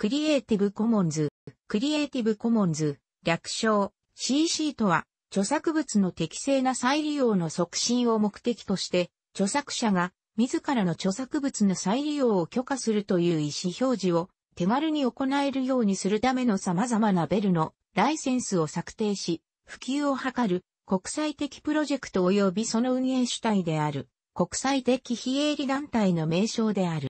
クリエイティブコモンズ、クリエイティブコモンズ、略称 CC とは、著作物の適正な再利用の促進を目的として、著作者が自らの著作物の再利用を許可するという意思表示を手軽に行えるようにするための様々なベルのライセンスを策定し、普及を図る国際的プロジェクト及びその運営主体である国際的非営利団体の名称である。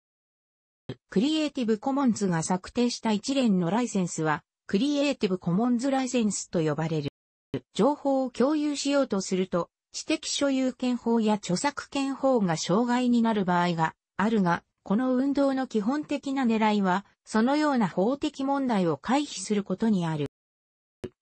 クリエイティブコモンズが策定した一連のライセンスは、クリエイティブコモンズライセンスと呼ばれる。情報を共有しようとすると、知的所有権法や著作権法が障害になる場合があるが、この運動の基本的な狙いは、そのような法的問題を回避することにある。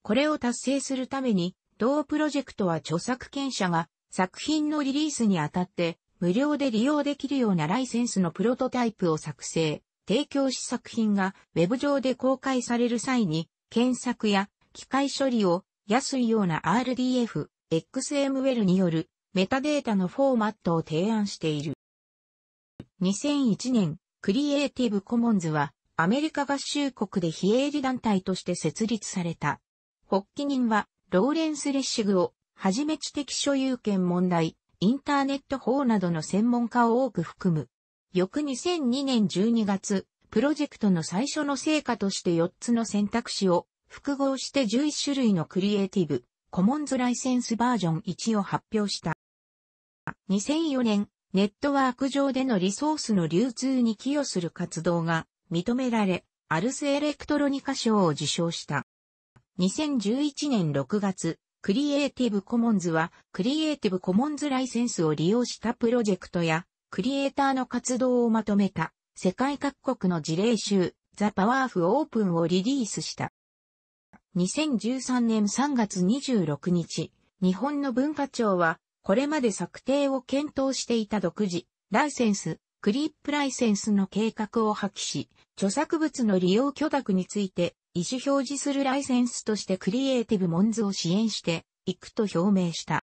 これを達成するために、同プロジェクトは著作権者が作品のリリースにあたって無料で利用できるようなライセンスのプロトタイプを作成、提供し作品が Web 上で公開される際に、検索や機械処理を安いような RDF、XML によるメタデータのフォーマットを提案している。2001年、クリエイティブコモンズはアメリカ合衆国で非営利団体として設立された。発起人はローレンス・レッシグをはじめ知的所有権問題、インターネット法などの専門家を多く含む。翌2002年12月、プロジェクトの最初の成果として4つの選択肢を複合して11種類のクリエイティブ、コモンズライセンスバージョン1を発表した。2004年、ネットワーク上でのリソースの流通に寄与する活動が認められ、アルスエレクトロニカ賞を受賞した。2011年6月、クリエイティブコモンズは、クリエイティブコモンズライセンスを利用したプロジェクトや、クリエイターの活動をまとめた、世界各国の事例集、ザ・パワーフ・オープンをリリースした。2013年3月26日、日本の文化庁は、これまで策定を検討していた独自、ライセンス、クリップライセンスの計画を破棄し、著作物の利用許諾について、意思表示するライセンスとしてクリエイティブモンズを支援していくと表明した。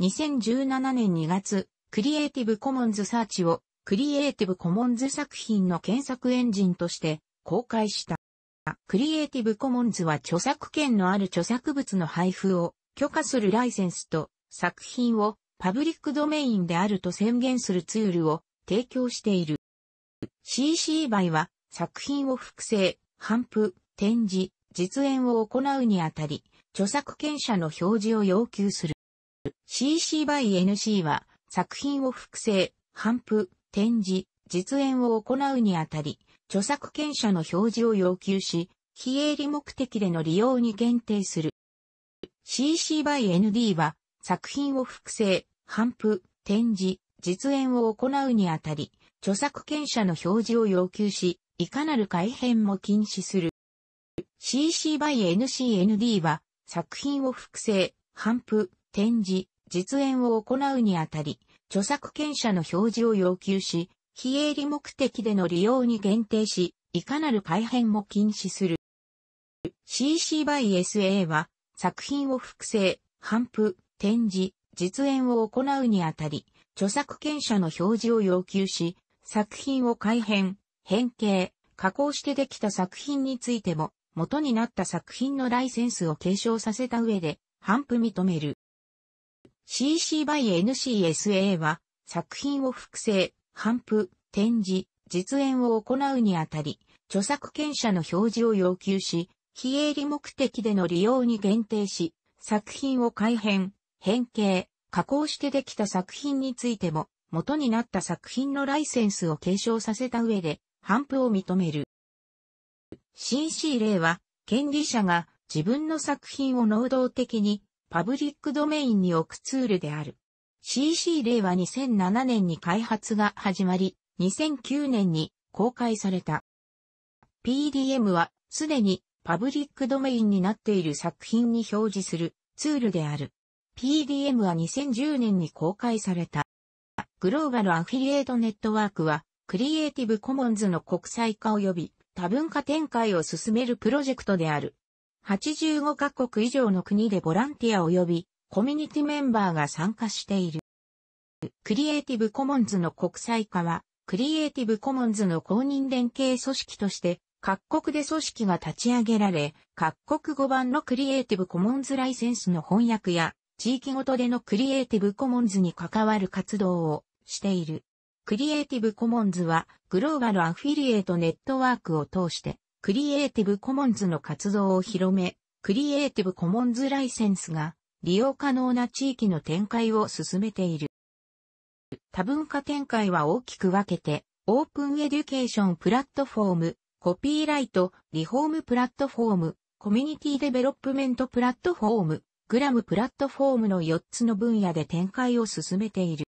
2017年2月、クリエイティブコモンズサーチをクリエイティブコモンズ作品の検索エンジンとして公開した。クリエイティブコモンズは著作権のある著作物の配布を許可するライセンスと作品をパブリックドメインであると宣言するツールを提供している。CC by は作品を複製、頒布、展示、実演を行うにあたり、著作権者の表示を要求する。CC by NC は、作品を複製、頒布、展示、実演を行うにあたり、著作権者の表示を要求し、非営利目的での利用に限定する。CC by ND は、作品を複製、頒布、展示、実演を行うにあたり、著作権者の表示を要求し、いかなる改変も禁止する。CC by NCND は、作品を複製、反布、展示、実演を行うにあたり、著作権者の表示を要求し、非営利目的での利用に限定し、いかなる改変も禁止する。CC by SA は、作品を複製、反布、展示、実演を行うにあたり、著作権者の表示を要求し、作品を改変、変形、加工してできた作品についても、元になった作品のライセンスを継承させた上で、反復認める。CC by NCSA は、作品を複製、反復、展示、実演を行うにあたり、著作権者の表示を要求し、非営利目的での利用に限定し、作品を改変、変形、加工してできた作品についても、元になった作品のライセンスを継承させた上で、反布を認める。CC 例は、権利者が自分の作品を能動的にパブリックドメインに置くツールである。CC 例は2007年に開発が始まり、2009年に公開された。PDM はすでにパブリックドメインになっている作品に表示するツールである。PDM は2010年に公開された。グローバルアフィリエイトネットワークはクリエイティブコモンズの国際化及び多文化展開を進めるプロジェクトである。85カ国以上の国でボランティア及びコミュニティメンバーが参加している。クリエイティブコモンズの国際化は、クリエイティブコモンズの公認連携組織として、各国で組織が立ち上げられ、各国語版のクリエイティブコモンズライセンスの翻訳や、地域ごとでのクリエイティブコモンズに関わる活動をしている。クリエイティブコモンズはグローバルアフィリエイトネットワークを通してクリエイティブコモンズの活動を広め、クリエイティブコモンズライセンスが利用可能な地域の展開を進めている。多文化展開は大きく分けて、オープンエデュケーションプラットフォーム、コピーライト、リフォームプラットフォーム、コミュニティデベロップメントプラットフォーム、グラムプラットフォームの4つの分野で展開を進めている。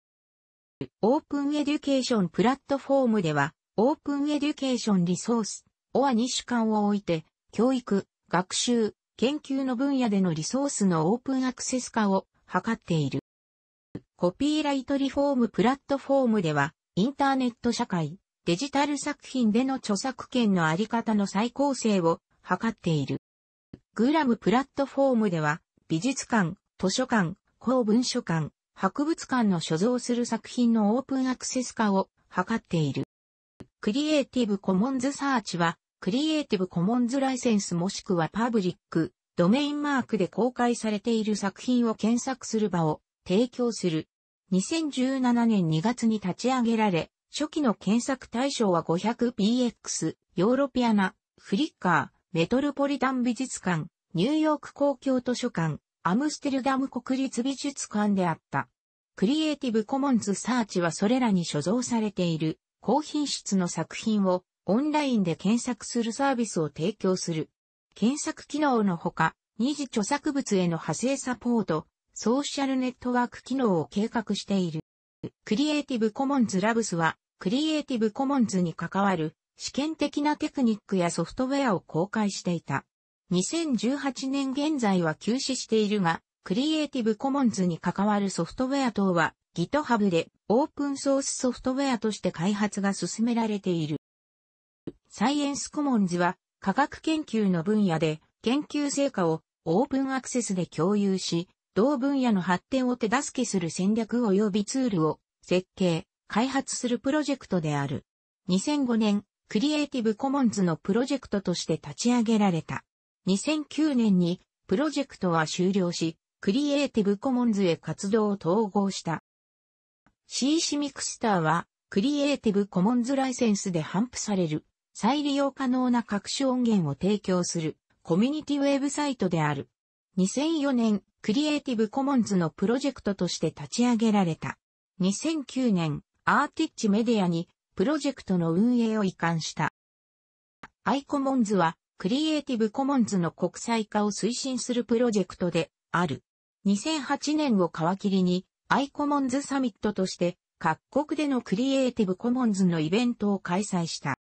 オープンエデュケーションプラットフォームでは、オープンエデュケーションリソース、オアに主観を置いて、教育、学習、研究の分野でのリソースのオープンアクセス化を図っている。コピーライトリフォームプラットフォームでは、インターネット社会、デジタル作品での著作権のあり方の再構成を図っている。グラムプラットフォームでは、美術館、図書館、公文書館、博物館の所蔵する作品のオープンアクセス化を図っている。クリエイティブコモンズサーチは、クリエイティブコモンズライセンスもしくはパブリック、ドメインマークで公開されている作品を検索する場を提供する。2017年2月に立ち上げられ、初期の検索対象は 500px、ヨーロピアナ、フリッカー、メトロポリタン美術館、ニューヨーク公共図書館、アムステルダム国立美術館であった。クリエイティブコモンズサーチはそれらに所蔵されている高品質の作品をオンラインで検索するサービスを提供する。検索機能のほか、二次著作物への派生サポート、ソーシャルネットワーク機能を計画している。クリエイティブコモンズラブスは、クリエイティブコモンズに関わる試験的なテクニックやソフトウェアを公開していた。2018年現在は休止しているが、クリエイティブコモンズに関わるソフトウェア等は GitHub でオープンソースソフトウェアとして開発が進められている。サイエンスコモンズは科学研究の分野で研究成果をオープンアクセスで共有し、同分野の発展を手助けする戦略及びツールを設計、開発するプロジェクトである。2005年、クリエイティブコモンズのプロジェクトとして立ち上げられた。2009年にプロジェクトは終了し、クリエイティブコモンズへ活動を統合した。CC ミクスターは、クリエイティブコモンズライセンスで頒布される、再利用可能な各種音源を提供する、コミュニティウェブサイトである。2004年、クリエイティブコモンズのプロジェクトとして立ち上げられた。2009年、アーティッチメディアにプロジェクトの運営を移管した。アイコモンズはクリエイティブコモンズの国際化を推進するプロジェクトである。2008年を皮切りに、アイコモンズサミットとして、各国でのクリエイティブコモンズのイベントを開催した。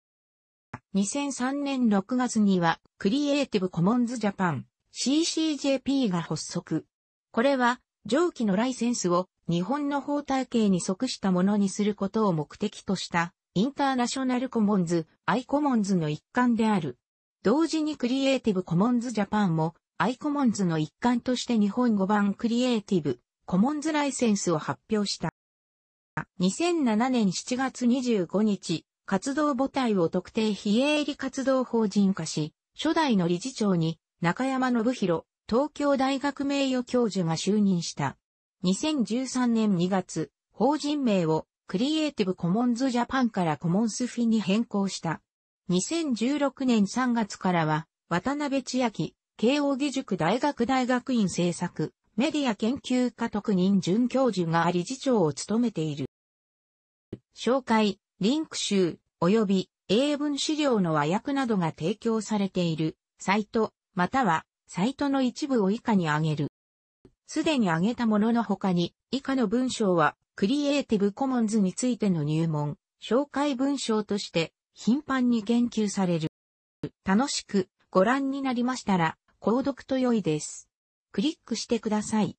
2003年6月には、クリエイティブコモンズジャパン、CCJP が発足。これは、上記のライセンスを日本の法体系に即したものにすることを目的とした、インターナショナルコモンズ、アイコモンズの一環である。同時にクリエイティブコモンズジャパンもアイコモンズの一環として日本語版クリエイティブコモンズライセンスを発表した。2007年7月25日、活動母体を特定非営利活動法人化し、初代の理事長に中山信弘東京大学名誉教授が就任した。2013年2月、法人名をクリエイティブコモンズジャパンからコモンスフィに変更した。2016年3月からは、渡辺千秋、慶應義塾大学大学院政策、メディア研究科特任准教授が理事長を務めている。紹介、リンク集、及び英文資料の和訳などが提供されている、サイト、または、サイトの一部を以下に挙げる。すでに挙げたものの他に、以下の文章は、クリエイティブコモンズについての入門、紹介文章として、頻繁に研究される。楽しくご覧になりましたら、購読と良いです。クリックしてください。